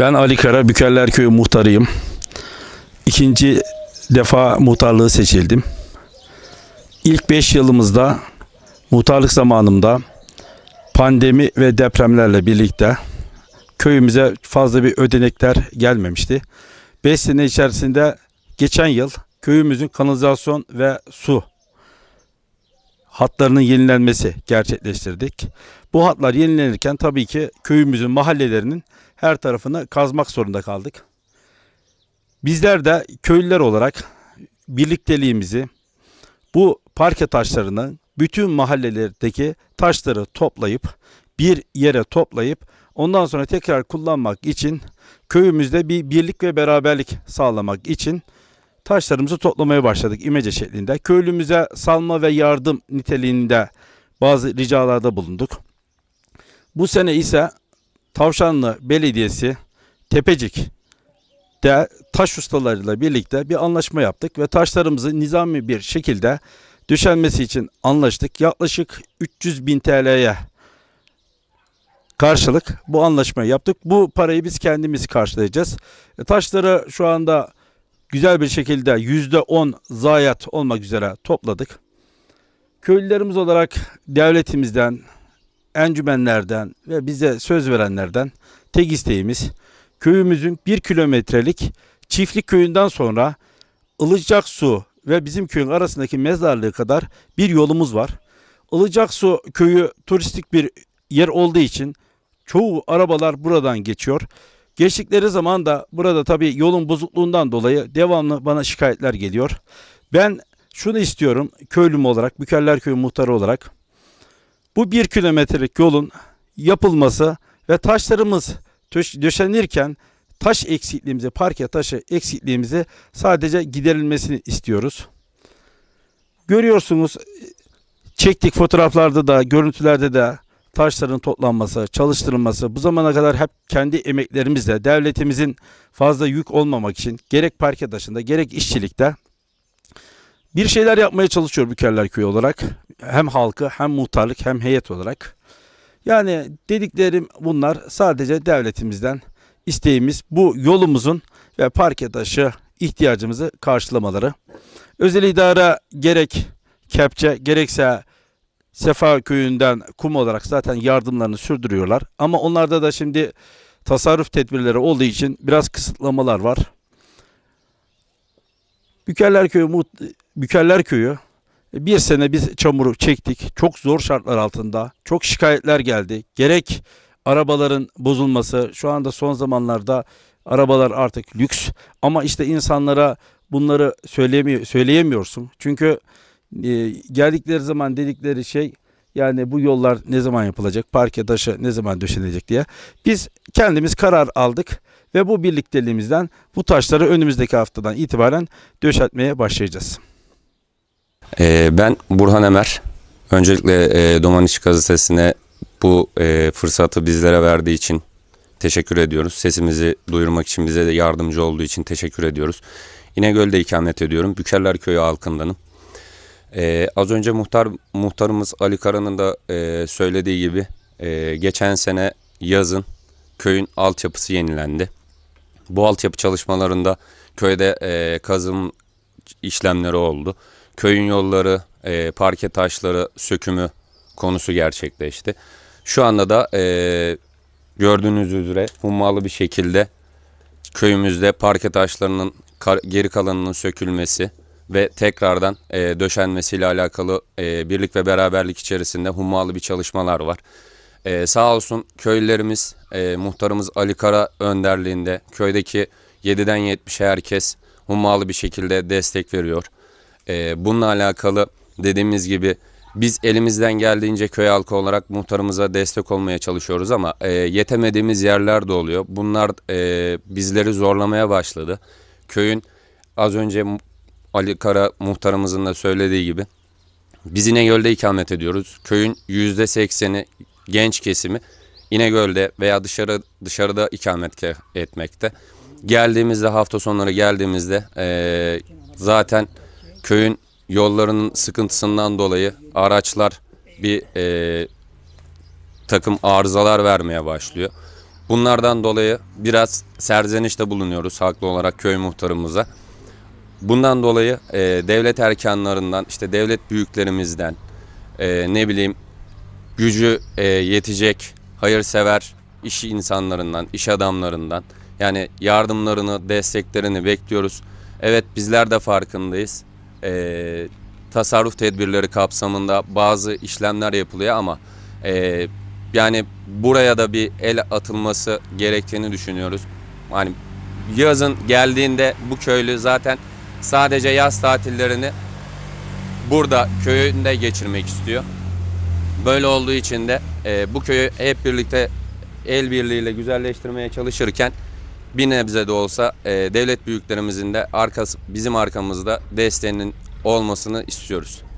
Ben Ali Kara, Bükerler Köyü muhtarıyım. İkinci defa muhtarlığı seçildim. İlk 5 yılımızda muhtarlık zamanımda pandemi ve depremlerle birlikte köyümüze fazla bir ödenekler gelmemişti. 5 sene içerisinde geçen yıl köyümüzün kanalizasyon ve su hatlarının yenilenmesi gerçekleştirdik. Bu hatlar yenilenirken tabii ki köyümüzün mahallelerinin her tarafını kazmak zorunda kaldık. Bizler de köylüler olarak birlikteliğimizi bu parke taşlarını bütün mahallelerdeki taşları toplayıp bir yere toplayıp ondan sonra tekrar kullanmak için köyümüzde bir birlik ve beraberlik sağlamak için taşlarımızı toplamaya başladık imece şeklinde. Köylümüze salma ve yardım niteliğinde bazı ricalarda bulunduk. Bu sene ise Tavşanlı Belediyesi Tepecik de taş ustalarıyla birlikte bir anlaşma yaptık ve taşlarımızı nizami bir şekilde düşenmesi için anlaştık. Yaklaşık 300 bin TL'ye karşılık bu anlaşmayı yaptık. Bu parayı biz kendimiz karşılayacağız. E, taşları şu anda güzel bir şekilde %10 zayiat olmak üzere topladık. Köylülerimiz olarak devletimizden, encümenlerden ve bize söz verenlerden tek isteğimiz köyümüzün bir kilometrelik çiftlik köyünden sonra Ilıcak Su ve bizim köyün arasındaki mezarlığı kadar bir yolumuz var. Ilıcak Su köyü turistik bir yer olduğu için çoğu arabalar buradan geçiyor. Geçtikleri zaman da burada tabii yolun bozukluğundan dolayı devamlı bana şikayetler geliyor. Ben şunu istiyorum köylüm olarak, Mükeller Köyü muhtarı olarak bu bir kilometrelik yolun yapılması ve taşlarımız döşenirken taş eksikliğimizi, parke taşı eksikliğimizi sadece giderilmesini istiyoruz. Görüyorsunuz çektik fotoğraflarda da, görüntülerde de taşların toplanması, çalıştırılması bu zamana kadar hep kendi emeklerimizle devletimizin fazla yük olmamak için gerek parke taşında gerek işçilikte bir şeyler yapmaya çalışıyor Bükerler Köyü olarak hem halkı hem muhtarlık hem heyet olarak. Yani dediklerim bunlar sadece devletimizden isteğimiz bu yolumuzun ve parke taşı ihtiyacımızı karşılamaları. Özel idare gerek kepçe gerekse Sefa köyünden kum olarak zaten yardımlarını sürdürüyorlar. Ama onlarda da şimdi tasarruf tedbirleri olduğu için biraz kısıtlamalar var. Bükerler Köyü, Bükerler Köyü bir sene biz çamuru çektik. Çok zor şartlar altında. Çok şikayetler geldi. Gerek arabaların bozulması. Şu anda son zamanlarda arabalar artık lüks. Ama işte insanlara bunları söyleyemiyor, söyleyemiyorsun. Çünkü e, geldikleri zaman dedikleri şey yani bu yollar ne zaman yapılacak, parke taşı ne zaman döşenecek diye. Biz kendimiz karar aldık ve bu birlikteliğimizden bu taşları önümüzdeki haftadan itibaren döşetmeye başlayacağız. Ee, ben Burhan Emer. Öncelikle e, Domaniç gazetesine bu e, fırsatı bizlere verdiği için teşekkür ediyoruz. Sesimizi duyurmak için bize de yardımcı olduğu için teşekkür ediyoruz. İnegöl'de ikamet ediyorum. Bükerler Köyü halkındanım. Ee, az önce muhtar muhtarımız Ali Karan'ın da e, söylediği gibi e, geçen sene yazın köyün altyapısı yenilendi. Bu altyapı çalışmalarında köyde e, kazım işlemleri oldu köyün yolları, e, parke taşları sökümü konusu gerçekleşti. Şu anda da e, gördüğünüz üzere hummalı bir şekilde köyümüzde parke taşlarının geri kalanının sökülmesi ve tekrardan e, döşenmesiyle alakalı e, birlik ve beraberlik içerisinde hummalı bir çalışmalar var. E, sağ olsun köylerimiz, e, muhtarımız Ali Kara önderliğinde köydeki 7'den 70'e herkes hummalı bir şekilde destek veriyor. E, bununla alakalı dediğimiz gibi biz elimizden geldiğince köy halkı olarak muhtarımıza destek olmaya çalışıyoruz ama e, yetemediğimiz yerler de oluyor. Bunlar e, bizleri zorlamaya başladı. Köyün az önce Ali Kara muhtarımızın da söylediği gibi biz İnegöl'de ikamet ediyoruz. Köyün yüzde sekseni genç kesimi İnegöl'de veya dışarı dışarıda ikamet etmekte. Geldiğimizde hafta sonları geldiğimizde e, zaten köyün yollarının sıkıntısından dolayı araçlar bir e, takım arızalar vermeye başlıyor. Bunlardan dolayı biraz serzenişte bulunuyoruz haklı olarak köy muhtarımıza. Bundan dolayı e, devlet erkanlarından, işte devlet büyüklerimizden, e, ne bileyim gücü e, yetecek hayırsever iş insanlarından, iş adamlarından yani yardımlarını, desteklerini bekliyoruz. Evet bizler de farkındayız e, tasarruf tedbirleri kapsamında bazı işlemler yapılıyor ama e, yani buraya da bir el atılması gerektiğini düşünüyoruz. Hani yazın geldiğinde bu köylü zaten sadece yaz tatillerini burada köyünde geçirmek istiyor. Böyle olduğu için de e, bu köyü hep birlikte el birliğiyle güzelleştirmeye çalışırken bir nebze de olsa e, devlet büyüklerimizin de arkası, bizim arkamızda desteğinin olmasını istiyoruz.